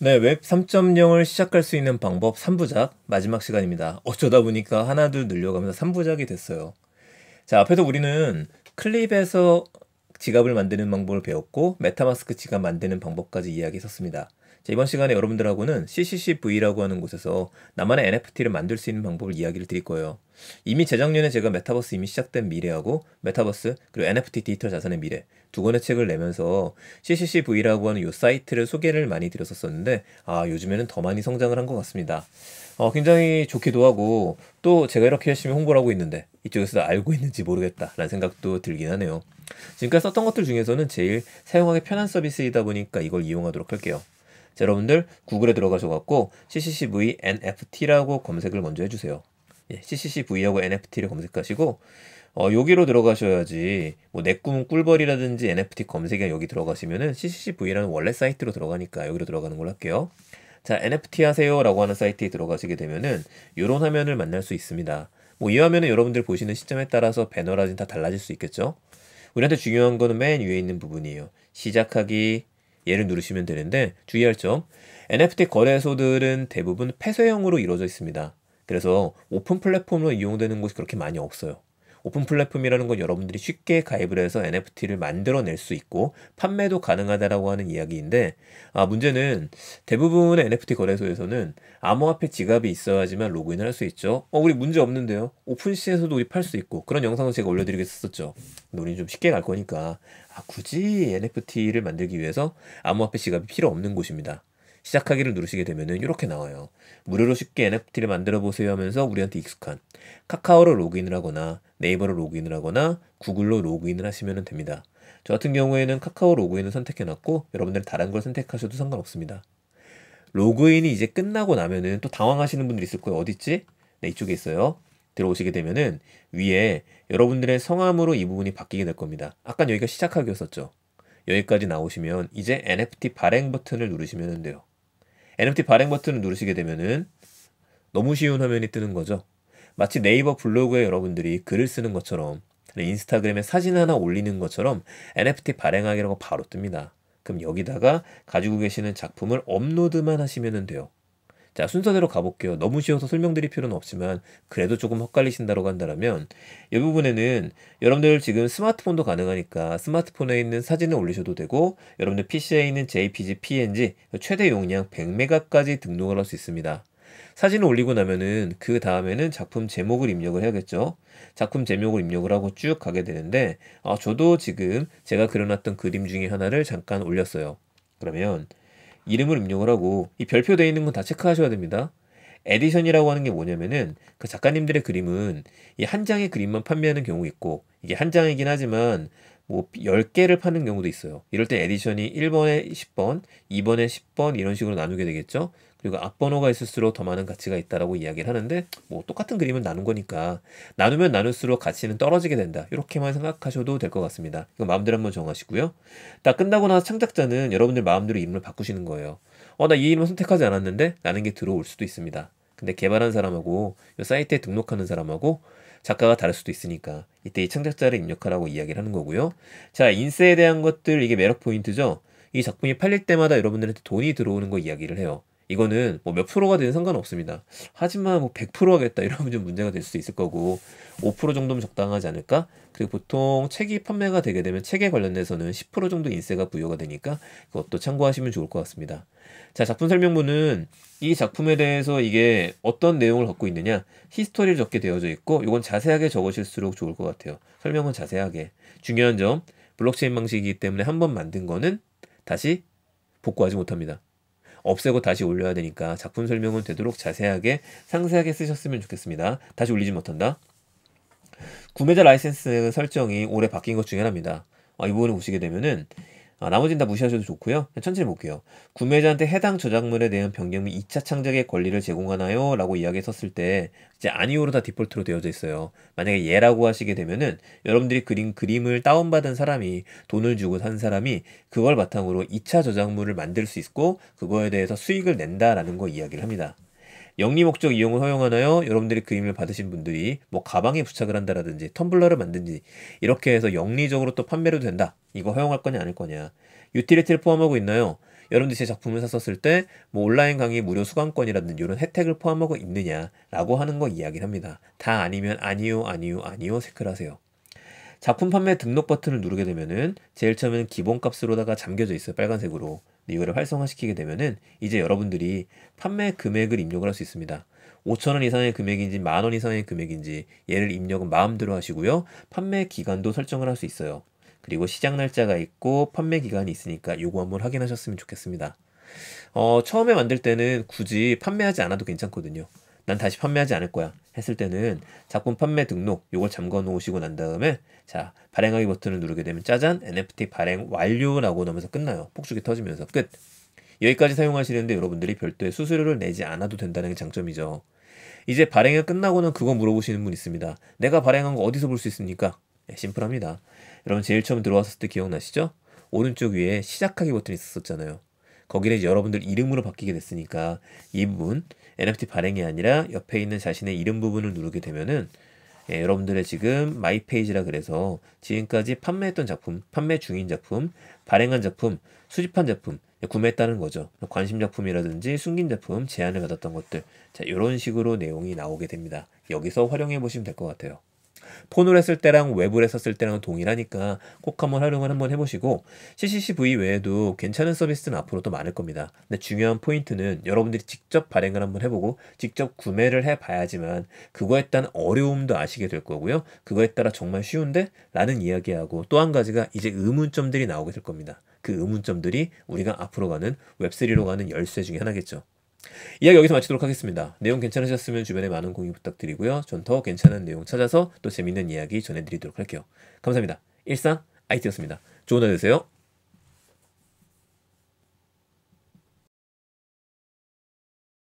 네, 웹 3.0을 시작할 수 있는 방법 3부작 마지막 시간입니다. 어쩌다 보니까 하나 둘 늘려가면서 3부작이 됐어요. 자, 앞에서 우리는 클립에서 지갑을 만드는 방법을 배웠고 메타마스크 지갑 만드는 방법까지 이야기했었습니다. 자, 이번 시간에 여러분들하고는 CCCV라고 하는 곳에서 나만의 NFT를 만들 수 있는 방법을 이야기를 드릴 거예요. 이미 재작년에 제가 메타버스 이미 시작된 미래하고 메타버스 그리고 NFT 디지털 자산의 미래 두 권의 책을 내면서 CCCV라고 하는 요 사이트를 소개를 많이 드렸었었는데 아 요즘에는 더 많이 성장을 한 것 같습니다. 어, 굉장히 좋기도 하고 또 제가 이렇게 열심히 홍보를 하고 있는데 이쪽에서 알고 있는지 모르겠다라는 생각도 들긴 하네요. 지금까지 썼던 것들 중에서는 제일 사용하기 편한 서비스이다 보니까 이걸 이용하도록 할게요. 자, 여러분들 구글에 들어가셔 갖고 CCCV NFT라고 검색을 먼저 해 주세요. 예, CCCV하고 NFT를 검색하시고 어, 여기로 들어가셔야지 뭐내 꿈은 꿀벌이라든지 NFT 검색에 여기 들어가시면은 CCCV라는 원래 사이트로 들어가니까 여기로 들어가는 걸 할게요. 자, NFT 하세요라고 하는 사이트에 들어가시게 되면은 이런 화면을 만날 수 있습니다. 뭐 이 화면은 여러분들 보시는 시점에 따라서 배너라진 다 달라질 수 있겠죠. 우리한테 중요한 거는 맨 위에 있는 부분이에요. 시작하기, 얘를 누르시면 되는데 주의할 점 NFT 거래소들은 대부분 폐쇄형으로 이루어져 있습니다. 그래서 오픈 플랫폼으로 이용되는 곳이 그렇게 많이 없어요. 오픈 플랫폼이라는 건 여러분들이 쉽게 가입을 해서 NFT를 만들어낼 수 있고 판매도 가능하다라고 하는 이야기인데 아, 문제는 대부분의 NFT 거래소에서는 암호화폐 지갑이 있어야지만 로그인을 할 수 있죠. 어, 우리 문제 없는데요. 오픈시에서도 우리 팔 수 있고 그런 영상을 제가 올려드리겠었죠. 우리는 좀 쉽게 갈 거니까 아, 굳이 NFT를 만들기 위해서 암호화폐 지갑이 필요 없는 곳입니다. 시작하기를 누르시게 되면은 이렇게 나와요. 무료로 쉽게 NFT를 만들어 보세요 하면서 우리한테 익숙한 카카오로 로그인을 하거나 네이버로 로그인을 하거나 구글로 로그인을 하시면 됩니다. 저 같은 경우에는 카카오 로그인을 선택해놨고 여러분들 은 다른 걸 선택하셔도 상관없습니다. 로그인이 이제 끝나고 나면은 또 당황하시는 분들 이 있을 거예요. 어디 있지? 네, 이쪽에 있어요. 들어오시게 되면은 위에 여러분들의 성함으로 이 부분이 바뀌게 될 겁니다. 아까 여기가 시작하기였었죠. 여기까지 나오시면 이제 NFT 발행 버튼을 누르시면 돼요. NFT 발행 버튼을 누르시게 되면은 너무 쉬운 화면이 뜨는 거죠. 마치 네이버 블로그에 여러분들이 글을 쓰는 것처럼 인스타그램에 사진 하나 올리는 것처럼 NFT 발행하기라고 바로 뜹니다. 그럼 여기다가 가지고 계시는 작품을 업로드만 하시면 돼요. 자 순서대로 가볼게요. 너무 쉬워서 설명드릴 필요는 없지만 그래도 조금 헷갈리신다고 한다면 이 부분에는 여러분들 지금 스마트폰도 가능하니까 스마트폰에 있는 사진을 올리셔도 되고 여러분들 PC에 있는 JPG, PNG 최대 용량 100메가까지 등록을 할 수 있습니다. 사진을 올리고 나면은 그 다음에는 작품 제목을 입력을 해야겠죠. 작품 제목을 입력을 하고 쭉 가게 되는데 아, 저도 지금 제가 그려놨던 그림 중에 하나를 잠깐 올렸어요. 그러면 이름을 입력을 하고 이 별표 되어 있는 건 다 체크하셔야 됩니다. 에디션이라고 하는 게 뭐냐면은 그 작가님들의 그림은 이 한 장의 그림만 판매하는 경우 있고 이게 한 장이긴 하지만 뭐 10개를 파는 경우도 있어요. 이럴 때 에디션이 1번에 10번, 2번에 10번 이런 식으로 나누게 되겠죠. 그리고 앞번호가 있을수록 더 많은 가치가 있다라고 이야기를 하는데 뭐 똑같은 그림을 나눈 거니까 나누면 나눌수록 가치는 떨어지게 된다. 이렇게만 생각하셔도 될 것 같습니다. 이거 마음대로 한번 정하시고요. 다 끝나고 나서 창작자는 여러분들 마음대로 이름을 바꾸시는 거예요. 어 나 이 이름을 선택하지 않았는데 라는 게 들어올 수도 있습니다. 근데 개발한 사람하고 사이트에 등록하는 사람하고 작가가 다를 수도 있으니까 이때 이 창작자를 입력하라고 이야기를 하는 거고요. 자인쇄에 대한 것들 이게 매력 포인트죠. 이 작품이 팔릴 때마다 여러분들한테 돈이 들어오는 거 이야기를 해요. 이거는 뭐 몇 프로가 되는 상관없습니다. 하지만 뭐 100% 하겠다 이러면 좀 문제가 될 수도 있을 거고 5% 정도면 적당하지 않을까? 그리고 보통 책이 판매가 되게 되면 책에 관련해서는 10% 정도 인세가 부여가 되니까 그것도 참고하시면 좋을 것 같습니다. 자 작품 설명문은 이 작품에 대해서 이게 어떤 내용을 갖고 있느냐 히스토리를 적게 되어져 있고 이건 자세하게 적으실수록 좋을 것 같아요. 설명은 자세하게 중요한 점 블록체인 방식이기 때문에 한번 만든 거는 다시 복구하지 못합니다. 없애고 다시 올려야 되니까 작품 설명은 되도록 자세하게 상세하게 쓰셨으면 좋겠습니다. 다시 올리지 못한다. 구매자 라이센스 설정이 올해 바뀐 것 중에 하나입니다. 아, 이 부분을 보시게 되면은 아, 나머지는 다 무시하셔도 좋고요. 천천히 볼게요. 구매자한테 해당 저작물에 대한 변경 및 2차 창작의 권리를 제공하나요? 라고 이야기했었을 때 이제 아니오로 다 디폴트로 되어져 있어요. 만약에 예라고 하시게 되면은 여러분들이 그린 그림을 다운받은 사람이 돈을 주고 산 사람이 그걸 바탕으로 2차 저작물을 만들 수 있고 그거에 대해서 수익을 낸다라는 거 이야기를 합니다. 영리 목적 이용을 허용하나요? 여러분들이 그림을 받으신 분들이 뭐 가방에 부착을 한다라든지 텀블러를 만든지 이렇게 해서 영리적으로 또판매로 된다. 이거 허용할 거냐 아닐 거냐. 유틸리티를 포함하고 있나요? 여러분들이 제 작품을 샀었을 때 뭐 온라인 강의 무료 수강권이라든지 이런 혜택을 포함하고 있느냐라고 하는 거 이야기를 합니다. 다 아니면 아니요 아니요 아니요 체크를 하세요. 작품 판매 등록 버튼을 누르게 되면은 제일 처음에는 기본값으로다가 잠겨져 있어요. 빨간색으로. 이거를 활성화시키게 되면은 이제 여러분들이 판매 금액을 입력을 할 수 있습니다. 5천원 이상의 금액인지 만원 이상의 금액인지 얘를 입력은 마음대로 하시고요. 판매 기간도 설정을 할 수 있어요. 그리고 시작 날짜가 있고 판매 기간이 있으니까 요거 한번 확인하셨으면 좋겠습니다. 어, 처음에 만들 때는 굳이 판매하지 않아도 괜찮거든요. 난 다시 판매하지 않을 거야. 했을 때는 작품 판매 등록 요걸 잠궈 놓으시고 난 다음에 자 발행하기 버튼을 누르게 되면 짜잔 NFT 발행 완료라고 나오면서 끝나요. 폭죽이 터지면서 끝. 여기까지 사용하시는데 여러분들이 별도의 수수료를 내지 않아도 된다는 게 장점이죠. 이제 발행이 끝나고는 그거 물어보시는 분 있습니다. 내가 발행한 거 어디서 볼 수 있습니까? 네, 심플합니다. 여러분 제일 처음 들어왔을 때 기억나시죠? 오른쪽 위에 시작하기 버튼이 있었잖아요. 거기는 여러분들 이름으로 바뀌게 됐으니까 이 부분 NFT 발행이 아니라 옆에 있는 자신의 이름 부분을 누르게 되면은 예, 여러분들의 지금 마이 페이지라 그래서 지금까지 판매했던 작품, 판매 중인 작품, 발행한 작품, 수집한 작품, 예, 구매했다는 거죠. 관심 작품이라든지 숨긴 작품, 제안을 받았던 것들. 자, 요런 식으로 내용이 나오게 됩니다. 여기서 활용해 보시면 될 것 같아요. 폰으로 했을 때랑 웹으로 했었을 때랑 동일하니까 꼭 한번 활용을 한번 해보시고 CCCV 외에도 괜찮은 서비스는 앞으로 도 많을 겁니다. 근데 중요한 포인트는 여러분들이 직접 발행을 한번 해보고 직접 구매를 해봐야지만 그거에 따른 어려움도 아시게 될 거고요. 그거에 따라 정말 쉬운데? 라는 이야기하고 또 한 가지가 이제 의문점들이 나오게 될 겁니다. 그 의문점들이 우리가 앞으로 가는 웹3로 가는 열쇠 중에 하나겠죠. 이야기 여기서 마치도록 하겠습니다. 내용 괜찮으셨으면 주변에 많은 공유 부탁드리고요. 전 더 괜찮은 내용 찾아서 또 재밌는 이야기 전해드리도록 할게요. 감사합니다. 일상 IT였습니다. 좋은 하루 되세요.